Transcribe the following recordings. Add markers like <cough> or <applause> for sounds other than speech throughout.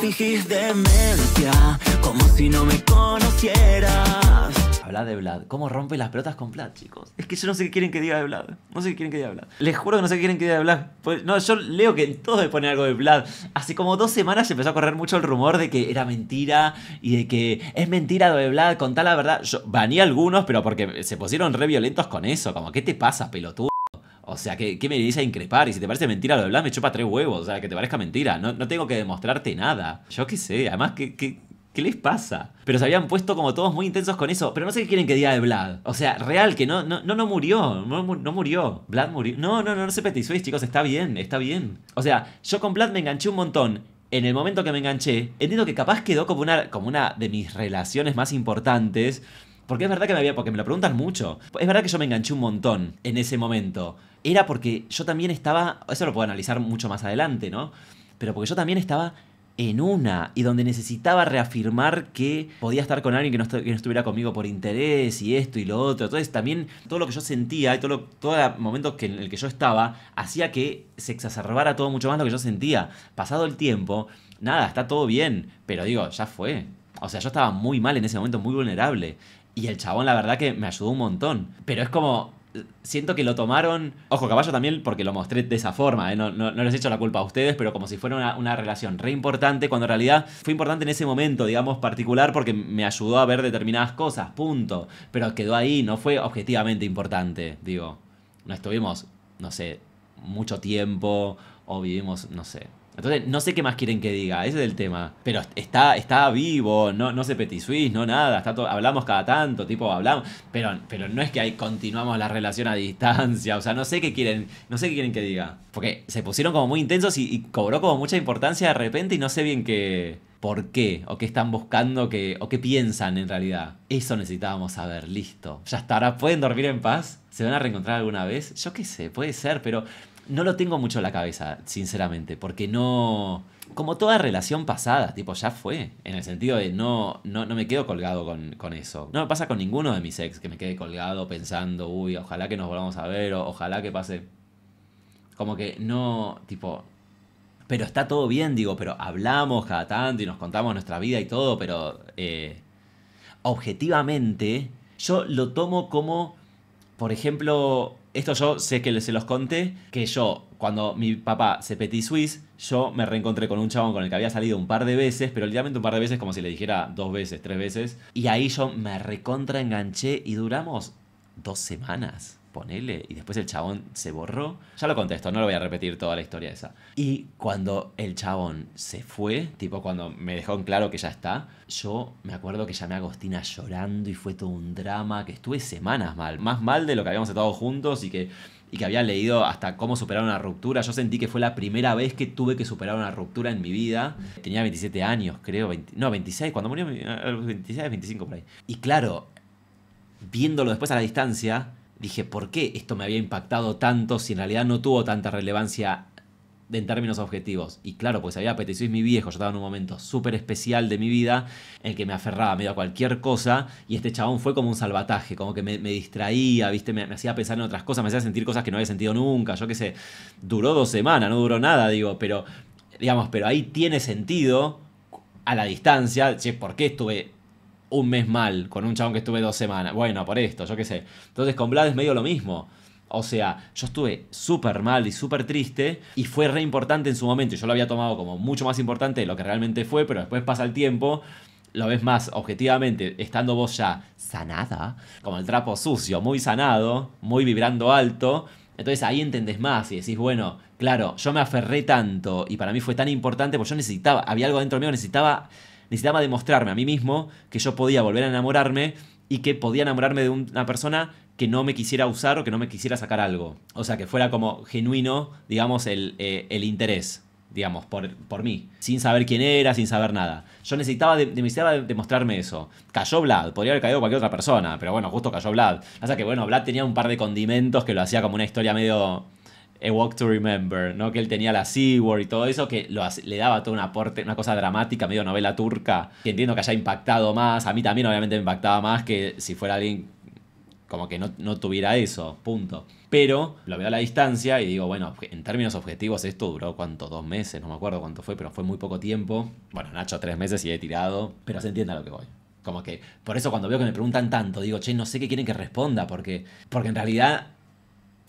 Fingís demencia, como si no me conocieras. Habla de Vlad. ¿Cómo rompe las pelotas con Vlad, chicos? Es que yo no sé qué quieren que diga de Vlad. No sé qué quieren que diga de Vlad. Les juro que no sé qué quieren que diga de Vlad. Pues, no, yo leo que todo le pone algo de Vlad. Hace como dos semanas empezó a correr mucho el rumor de que era mentira y de que es mentira lo de Vlad, contá la verdad. Yo baní algunos, pero porque se pusieron re violentos con eso. Como, ¿qué te pasa, pelotudo? O sea, ¿qué, me dice a increpar? Y si te parece mentira lo de Vlad me chupa tres huevos. O sea, que te parezca mentira. No, no tengo que demostrarte nada. Yo qué sé. Además, que... ¿Qué les pasa? Pero se habían puesto como todos muy intensos con eso. Pero no sé qué quieren que diga de Vlad. O sea, real, que no, no, no, murió. No, murió. Vlad murió. No, no, no, no se petisuéis, chicos. Está bien, está bien. O sea, yo con Vlad me enganché un montón. En el momento que me enganché, entiendo que capaz quedó como una, como una de mis relaciones más importantes. Porque es verdad que me había, porque me lo preguntan mucho. Es verdad que yo me enganché un montón en ese momento. Era porque yo también estaba, eso lo puedo analizar mucho más adelante, ¿no? Pero porque yo también estaba en una y donde necesitaba reafirmar que podía estar con alguien que no, estuviera conmigo por interés y esto y lo otro. Entonces también todo lo que yo sentía y todo, todo el momento que, en el que yo estaba hacía que se exacerbara todo mucho más lo que yo sentía. Pasado el tiempo, nada, está todo bien, pero digo, ya fue. O sea, yo estaba muy mal en ese momento, muy vulnerable. Y el chabón, la verdad, que me ayudó un montón. Pero es como. Siento que lo tomaron. Ojo, caballo también, porque lo mostré de esa forma. ¿eh? No, les he hecho la culpa a ustedes, pero como si fuera una, una, relación re importante, cuando en realidad fue importante en ese momento, digamos, particular, porque me ayudó a ver determinadas cosas, punto. Pero quedó ahí, no fue objetivamente importante, digo. No estuvimos, no sé, mucho tiempo, o vivimos, no sé, entonces, no sé qué más quieren que diga, ese es el tema. Pero está, está vivo, no, no se petisuis no nada, está hablamos cada tanto, tipo, hablamos, pero, pero no es que ahí continuamos la relación a distancia, o sea, no sé qué quieren, no sé qué quieren que diga. Porque se pusieron como muy intensos y, cobró como mucha importancia de repente y no sé bien qué por qué o qué están buscando o qué piensan en realidad. Eso necesitábamos saber, listo. Ya está, ahora pueden dormir en paz. ¿Se van a reencontrar alguna vez? Yo qué sé, puede ser, pero no lo tengo mucho en la cabeza, sinceramente, porque no... Como toda relación pasada, tipo, ya fue, en el sentido de no, no, me quedo colgado con, eso. No me pasa con ninguno de mis ex que me quede colgado pensando, uy, ojalá que nos volvamos a ver, o ojalá que pase. Como que no, tipo, pero está todo bien, digo, pero hablamos cada tanto y nos contamos nuestra vida y todo, pero eh, objetivamente yo lo tomo como por ejemplo, esto yo sé que se los conté, que yo, cuando mi papá se petit suisse, yo me reencontré con un chabón con el que había salido un par de veces, pero literalmente un par de veces, como si le dijera dos veces, tres veces, y ahí yo me recontra enganché y duramos dos semanas ponele, y después el chabón se borró. Ya lo contesto, no lo voy a repetir toda la historia esa. Y cuando el chabón se fue, tipo cuando me dejó en claro que ya está, yo me acuerdo que llamé a Agostina llorando y fue todo un drama, que estuve semanas mal, más mal de lo que habíamos estado juntos y que y que había leído hasta cómo superar una ruptura. Yo sentí que fue la primera vez que tuve que superar una ruptura en mi vida. Tenía 27 años, creo, no, 26, cuando murió, 26, 25 eh, por ahí. Y claro, viéndolo después a la distancia, dije, ¿por qué esto me había impactado tanto si en realidad no tuvo tanta relevancia en términos objetivos? Y claro, pues había apetecido mi viejo, yo estaba en un momento súper especial de mi vida, en el que me aferraba medio a cualquier cosa, y este chabón fue como un salvataje, como que me, distraía, ¿viste? Me, hacía pensar en otras cosas, me hacía sentir cosas que no había sentido nunca, yo qué sé, duró dos semanas, no duró nada, digo, pero, digamos, pero ahí tiene sentido a la distancia, ¿por qué estuve un mes mal con un chabón que estuve dos semanas. Bueno, por esto, yo qué sé. Entonces con Vlad es medio lo mismo. O sea, yo estuve súper mal y súper triste y fue re importante en su momento. Yo lo había tomado como mucho más importante de lo que realmente fue, pero después pasa el tiempo, lo ves más objetivamente, estando vos ya sanada, como el trapo sucio, muy sanado, muy vibrando alto. Entonces ahí entendés más y decís, bueno, claro, yo me aferré tanto y para mí fue tan importante porque yo necesitaba, había algo dentro mío, necesitaba necesitaba demostrarme a mí mismo que yo podía volver a enamorarme y que podía enamorarme de una persona que no me quisiera usar o que no me quisiera sacar algo. O sea, que fuera como genuino, digamos, el, eh, interés, digamos, por, por, mí, sin saber quién era, sin saber nada. Yo necesitaba, necesitaba demostrarme eso. Cayó Vlad, podría haber caído cualquier otra persona, pero bueno, justo cayó Vlad. O sea que bueno, Vlad tenía un par de condimentos que lo hacía como una historia medio a Walk to Remember, ¿no? Que él tenía la Seaward y todo eso, que le daba todo un aporte, una cosa dramática, medio novela turca, que entiendo que haya impactado más. A mí también, obviamente, me impactaba más que si fuera alguien como que no, tuviera eso, punto. Pero lo veo a la distancia y digo, bueno, en términos objetivos, esto duró cuánto, dos meses, no me acuerdo cuánto fue, pero fue muy poco tiempo. Bueno, Nacho, tres meses y he tirado, pero se entiende a lo que voy. Como que, por eso cuando veo que me preguntan tanto, digo, che, no sé qué quieren que responda, porque, porque en realidad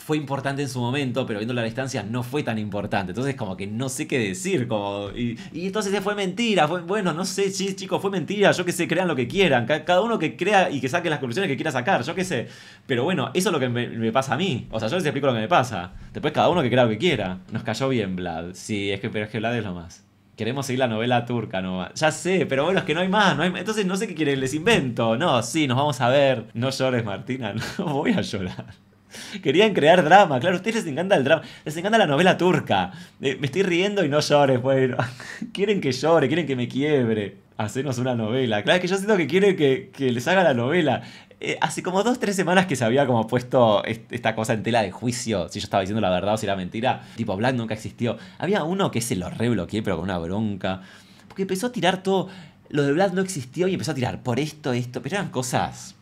fue importante en su momento, pero viendo la distancia no fue tan importante. Entonces, como que no sé qué decir. Como, y, y entonces fue mentira. Fue, bueno, no sé, sí, chicos, fue mentira. Yo que sé, crean lo que quieran. Cada uno que crea y que saque las conclusiones que quiera sacar. Yo qué sé. Pero bueno, eso es lo que me, pasa a mí. O sea, yo les explico lo que me pasa. Después, cada uno que crea lo que quiera. Nos cayó bien, Vlad. Sí, es que, pero es que Vlad es lo más. Queremos seguir la novela turca nomás. Ya sé, pero bueno, es que no hay más. No hay... Entonces, no sé qué quieren. Les invento. No, sí, nos vamos a ver. No llores, Martina. <laughs> No voy a llorar. <laughs> Querían crear drama, claro, a ustedes les encanta el drama, les encanta la novela turca. Eh, me estoy riendo y no llores, bueno. <laughs> quieren que llore, quieren que me quiebre. Hacernos una novela. Claro, es que yo siento que quieren que, les haga la novela. Eh, hace como dos, tres semanas que se había como puesto esta cosa en tela de juicio, si yo estaba diciendo la verdad o si era mentira. Tipo, Black nunca existió. Había uno que se lo rebloqueé, pero con una bronca. Porque empezó a tirar todo. Lo de Black no existió y empezó a tirar por esto, esto. Pero eran cosas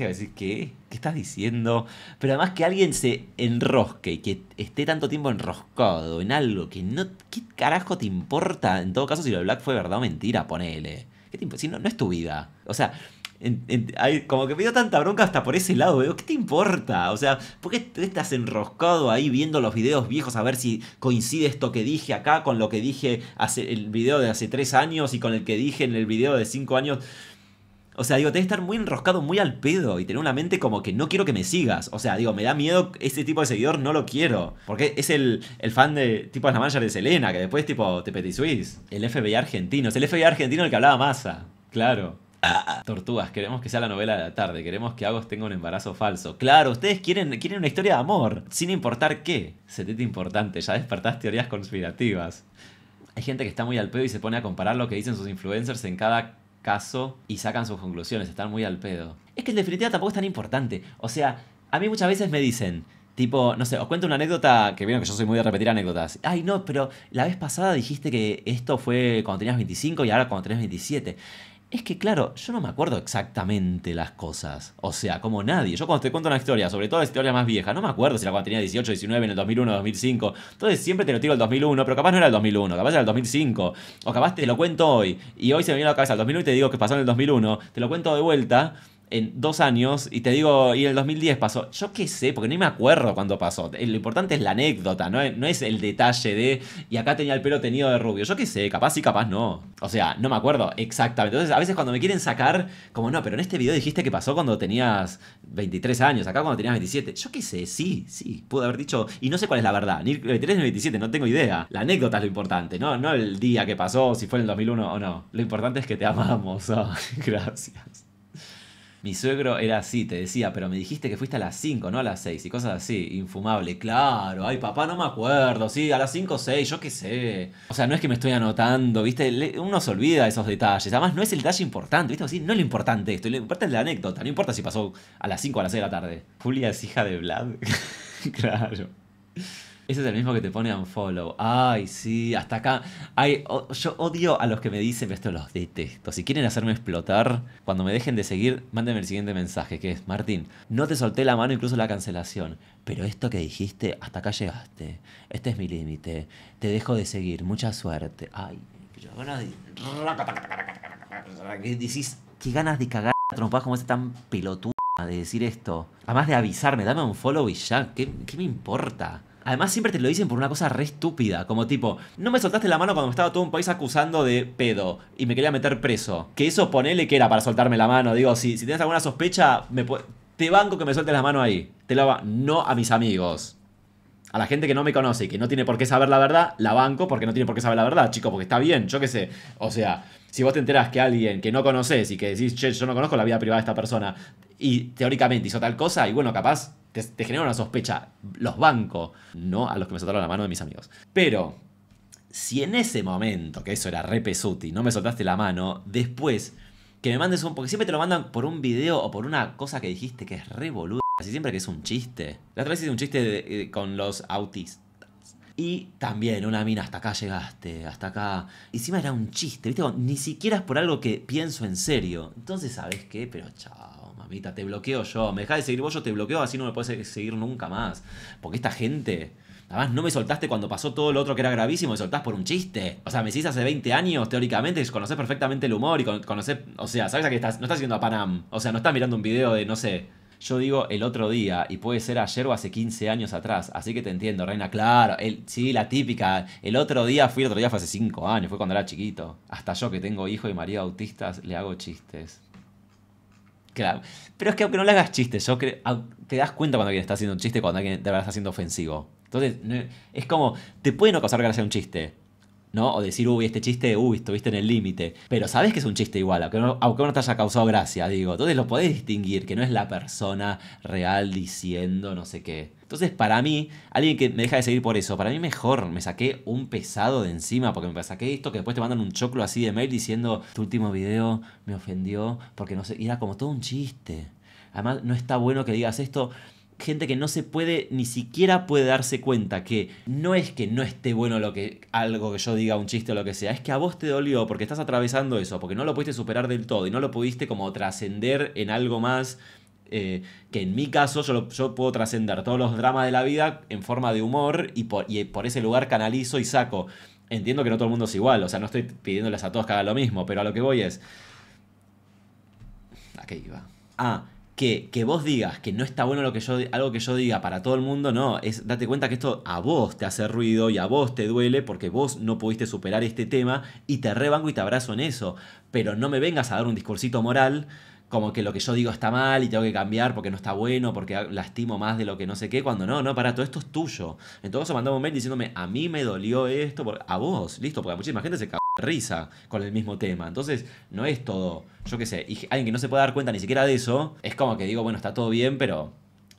a decir, ¿qué? ¿Qué estás diciendo? Pero además que alguien se enrosque y que esté tanto tiempo enroscado en algo que no. ¿Qué carajo te importa? En todo caso, si lo de Black fue verdad o mentira, ponele. ¿Qué te si no, no es tu vida. O sea, como que me dio tanta bronca hasta por ese lado, veo, ¿qué te importa? O sea, ¿por qué estás enroscado ahí viendo los videos viejos a ver si coincide esto que dije acá con lo que dije hace el video de hace tres años y con el que dije en el video de cinco años? O sea, digo, tenés que estar muy enroscado, muy al pedo y tener una mente como que no quiero que me sigas. O sea, digo, me da miedo ese tipo de seguidor, no lo quiero. Porque es el, fan de tipo la manager de Selena, que después tipo te petit El FBI argentino, es el FBI argentino el que hablaba masa Claro. tortugas, queremos que sea la novela de la tarde, queremos que Agos tenga un embarazo falso. Claro, ustedes quieren, quieren una historia de amor, sin importar qué. Se importante, ya despertás teorías conspirativas. Hay gente que está muy al pedo y se pone a comparar lo que dicen sus influencers en cada caso y sacan sus conclusiones, están muy al pedo. Es que en definitiva tampoco es tan importante. O sea, a mí muchas veces me dicen, tipo, no sé, os cuento una anécdota que vieron que yo soy muy de repetir anécdotas. Ay, no, pero la vez pasada dijiste que esto fue cuando tenías 25 y ahora cuando tenés 27. Es que claro, yo no me acuerdo exactamente las cosas. O sea, como nadie. Yo cuando te cuento una historia, sobre todo la historia más vieja, no me acuerdo si la cuando tenía 18, 19, en el 2001, 2005. Entonces siempre te lo tiro el 2001, pero capaz no era el 2001, capaz era el 2005. O capaz te lo cuento hoy. Y hoy se me viene a la cabeza el 2001 y te digo que pasó en el 2001. Te lo cuento de vuelta en dos años y te digo, y en el 2010 pasó. Yo qué sé, porque ni me acuerdo cuándo pasó. Eh, lo importante es la anécdota, ¿no? no es el detalle de, y acá tenía el pelo tenido de rubio. Yo qué sé, capaz sí, capaz no. O sea, no me acuerdo exactamente. Entonces, a veces cuando me quieren sacar, como no, pero en este video dijiste que pasó cuando tenías 23 años, acá cuando tenías 27. Yo qué sé, sí, sí, pude haber dicho, y no sé cuál es la verdad, ni 23 ni 27, no tengo idea. La anécdota es lo importante, ¿no? No el día que pasó, si fue en el 2001 o no. Lo importante es que te amamos. <laughs> gracias. Mi suegro era así, te decía, pero me dijiste que fuiste a las 5, no a las 6, y cosas así, infumable. Claro, ay papá, no me acuerdo, sí, a las 5 o 6, yo qué sé. O sea, no es que me estoy anotando, ¿viste? Uno se olvida esos detalles. Además, no es el detalle importante, ¿viste? no lo importante esto, lo importante es la anécdota, no importa si pasó a las 5 o a las 6 de la tarde. Julia es hija de Vlad. <laughs> claro. Ese es el mismo que te pone follow. Ay, sí, hasta acá. Ay, yo odio a los que me dicen, esto los detesto. Si quieren hacerme explotar, cuando me dejen de seguir, mándenme el siguiente mensaje, que es, Martín, no te solté la mano incluso la cancelación, pero esto que dijiste, hasta acá llegaste. Este es mi límite. Te dejo de seguir. Mucha suerte. Ay, yo no. ¿Qué, decís? ¿Qué ganas de cagar trompadas como es tan pelotuda de decir esto? Además de avisarme, dame un follow y ya. qué me importa? Además, siempre te lo dicen por una cosa re estúpida. Como tipo, no me soltaste la mano cuando me estaba todo un país acusando de pedo y me quería meter preso. Que eso ponele que era para soltarme la mano. Digo, si, si tienes alguna sospecha, me te banco que me sueltes la mano ahí. Te la No a mis amigos. A la gente que no me conoce y que no tiene por qué saber la verdad, la banco porque no tiene por qué saber la verdad, chico, porque está bien, yo qué sé. O sea, si vos te enterás que alguien que no conoces y que decís, che, yo no conozco la vida privada de esta persona, y teóricamente hizo tal cosa, y bueno, capaz te, genera una sospecha. Los bancos, no a los que me soltaron la mano de mis amigos. Pero, si en ese momento, que eso era re pesuti, no me soltaste la mano, después que me mandes un. Porque siempre te lo mandan por un video o por una cosa que dijiste que es re Así siempre que es un chiste. La otra vez hice un chiste eh, con los autistas. Y también una mina, hasta acá llegaste, hasta acá. Y Encima era un chiste, ¿viste? Ni siquiera es por algo que pienso en serio. Entonces, ¿sabes qué? Pero chao mamita, te bloqueo yo, me dejás de seguir vos, yo te bloqueo, así no me puedes seguir nunca más. Porque esta gente, además no me soltaste cuando pasó todo lo otro que era gravísimo, me soltás por un chiste. O sea, me hiciste hace 20 años, teóricamente, conocés perfectamente el humor y conocés, o sea, sabes a qué estás, no estás viendo a Panam, o sea, no estás mirando un video de, no sé, yo digo el otro día y puede ser ayer o hace 15 años atrás. Así que te entiendo, Reina. Claro, sí, la típica. El otro día fui, el otro día fue hace 5 años, fue cuando era chiquito. Hasta yo que tengo hijo y marido autistas le hago chistes. Claro. Pero es que aunque no le hagas chistes, yo creo, te das cuenta cuando alguien está haciendo un chiste, cuando alguien te está haciendo ofensivo. Entonces, es como, te puede no causar gracia un chiste, ¿no? O decir, uy, este chiste, uy, estuviste en el límite. Pero sabes que es un chiste igual, aunque aunque no te haya causado gracia, digo. Entonces lo podés distinguir, que no es la persona real diciendo no sé qué. Entonces, para mí, alguien que me deja de seguir por eso, para mí mejor me saqué un pesado de encima, porque me saqué esto que después te mandan un choclo así de mail diciendo, tu último video me ofendió, porque no sé, y era como todo un chiste. Además, no está bueno que digas esto gente que no se puede, ni siquiera puede darse cuenta que no es que no esté bueno lo que, algo que yo diga, un chiste o lo que sea, es que a vos te dolió porque estás atravesando eso, porque no lo pudiste superar del todo y no lo pudiste como trascender en algo más. Eh, que en mi caso yo, puedo trascender todos los dramas de la vida en forma de humor y por, y por ese lugar canalizo y saco. Entiendo que no todo el mundo es igual, o sea, no estoy pidiéndoles a todos que hagan lo mismo, pero a lo que voy es. ¿A qué iba? Ah, que, vos digas que no está bueno lo que yo, algo que yo diga para todo el mundo, no, es date cuenta que esto a vos te hace ruido y a vos te duele porque vos no pudiste superar este tema y te rebango y te abrazo en eso, pero no me vengas a dar un discursito moral como que lo que yo digo está mal y tengo que cambiar porque no está bueno, porque lastimo más de lo que no sé qué, cuando no, no, para, todo esto es tuyo. Entonces mandamos un mail diciéndome, a mí me dolió esto, a vos, listo, porque a muchísima gente se cagó risa con el mismo tema. Entonces, no es todo, yo qué sé, y alguien que no se puede dar cuenta ni siquiera de eso, es como que digo, bueno, está todo bien, pero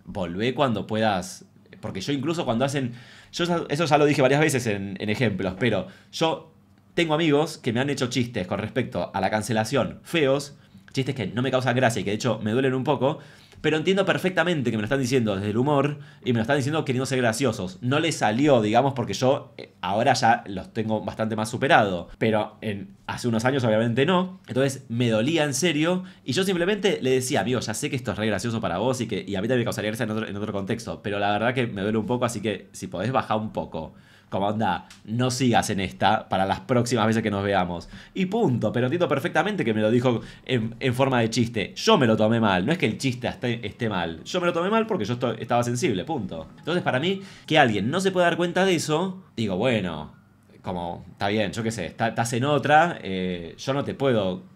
volvé cuando puedas. Porque yo incluso cuando hacen, yo eso ya lo dije varias veces en, en ejemplos, pero yo tengo amigos que me han hecho chistes con respecto a la cancelación feos, chistes que no me causan gracia y que de hecho me duelen un poco, pero entiendo perfectamente que me lo están diciendo desde el humor y me lo están diciendo queriendo ser graciosos. No les salió, digamos, porque yo eh, ahora ya los tengo bastante más superado. Pero en, hace unos años obviamente no. Entonces me dolía en serio y yo simplemente le decía, amigo, ya sé que esto es re gracioso para vos y que a mí también me causaría gracia en otro, en otro contexto. Pero la verdad que me duele un poco, así que si podés bajar un poco como anda, no sigas en esta para las próximas veces que nos veamos. Y punto, pero entiendo perfectamente que me lo dijo en, forma de chiste. Yo me lo tomé mal, no es que el chiste esté, mal. Yo me lo tomé mal porque yo estaba sensible, punto. Entonces para mí, que alguien no se pueda dar cuenta de eso, digo, bueno, como, está bien, yo qué sé, estás en otra, eh, yo no te puedo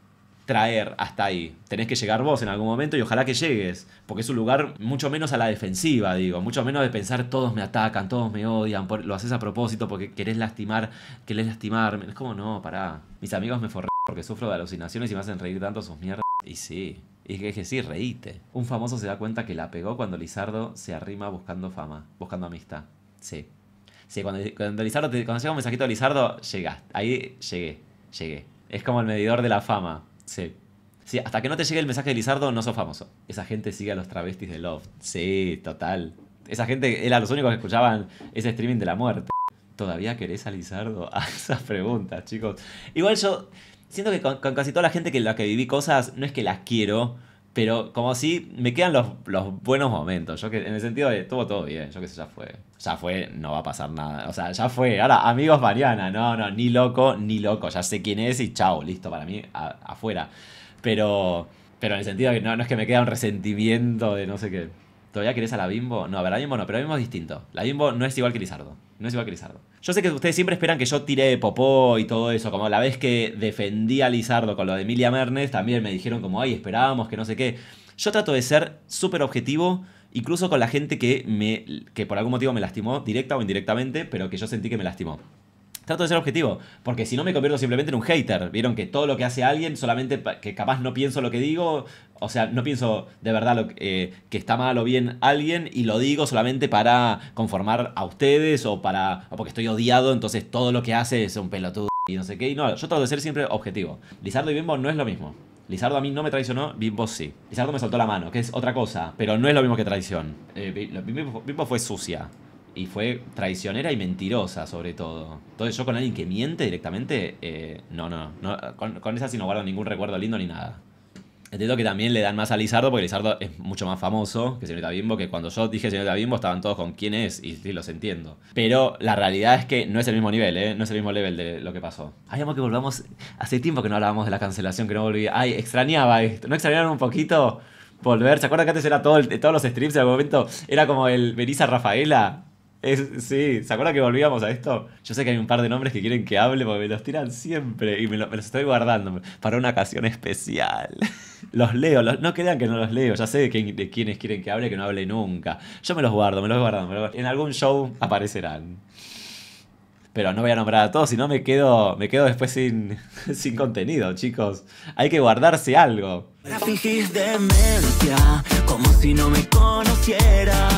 traer hasta ahí. Tenés que llegar vos en algún momento y ojalá que llegues, porque es un lugar mucho menos a la defensiva, digo, mucho menos de pensar todos me atacan, todos me odian, lo haces a propósito porque querés lastimar, querés lastimarme. Es como, no, pará. Mis amigos me forré porque sufro de alucinaciones y me hacen reír tanto sus mierdas. Y sí, y es que sí, reíte. Un famoso se da cuenta que la pegó cuando Lizardo se arrima buscando fama, buscando amistad. Sí. Sí, cuando, cuando Lizardo te, llega un mensajito de Lizardo, llegaste, Ahí llegué, llegué. Es como el medidor de la fama. Sí. Sí, hasta que no te llegue el mensaje de Lizardo, no sos famoso. Esa gente sigue a los travestis de Love. Sí, total. Esa gente era los únicos que escuchaban ese streaming de la muerte. ¿Todavía querés a Lizardo? A <laughs> ah, esas preguntas, chicos. Igual yo siento que con, casi toda la gente que la que viví cosas, no es que las quiero, pero como si me quedan los, buenos momentos. Yo que en el sentido de estuvo todo bien. Yo que sé, ya fue. Ya fue, no va a pasar nada. O sea, ya fue. Ahora, amigos Mariana, No, no, ni loco, ni loco. Ya sé quién es y chao, listo para mí, afuera. Pero. Pero en el sentido de que no, no es que me queda un resentimiento de no sé qué. ¿Todavía querés a la Bimbo? No, a ver, la Bimbo no, pero la Bimbo es distinto. La Bimbo no es igual que Lizardo. No es igual que Lizardo. Yo sé que ustedes siempre esperan que yo tire popó y todo eso. Como la vez que defendí a Lizardo con lo de Emilia Mernes, también me dijeron como, ay, esperábamos, que no sé qué. Yo trato de ser súper objetivo, incluso con la gente que, me, que por algún motivo me lastimó, directa o indirectamente, pero que yo sentí que me lastimó. Trato de ser objetivo, porque si no me convierto simplemente en un hater. Vieron que todo lo que hace alguien, solamente que capaz no pienso lo que digo, o sea, no pienso de verdad lo, eh, que está mal o bien alguien y lo digo solamente para conformar a ustedes o para porque estoy odiado, entonces todo lo que hace es un pelotudo y no sé qué. Y no, yo trato de ser siempre objetivo. Lizardo y Bimbo no es lo mismo. Lizardo a mí no me traicionó, Bimbo sí. Lizardo me soltó la mano, que es otra cosa, pero no es lo mismo que traición. Eh, Bimbo fue sucia y fue traicionera y mentirosa sobre todo. Entonces yo con alguien que miente directamente, eh, no, no, no, con, esa sí no guardo ningún recuerdo lindo ni nada. Entiendo que también le dan más a Lizardo, porque Lizardo es mucho más famoso que Señorita Bimbo, que cuando yo dije Señorita Bimbo estaban todos con quién es, y sí, los entiendo. Pero la realidad es que no es el mismo nivel, ¿eh? No es el mismo nivel de lo que pasó. Ay, amo que volvamos... Hace tiempo que no hablábamos de la cancelación, que no volví... Ay, extrañaba esto. ¿No extrañaron un poquito volver? ¿Se acuerdan que antes era todo todos los strips en algún momento? Era como el Beniza Rafaela sí, ¿se acuerdan que volvíamos a esto? Yo sé que hay un par de nombres que quieren que hable porque me los tiran siempre y me, los estoy guardando para una ocasión especial. <laughs> Los leo, no crean que no los leo, ya sé de, quién, de quiénes quieren que hable que no hable nunca. Yo me los guardo, me los guardo, En algún show aparecerán. Pero no voy a nombrar a todos, si no me quedo, me quedo después sin, <laughs> contenido, chicos. Hay que guardarse algo. demencia, como si no me conociera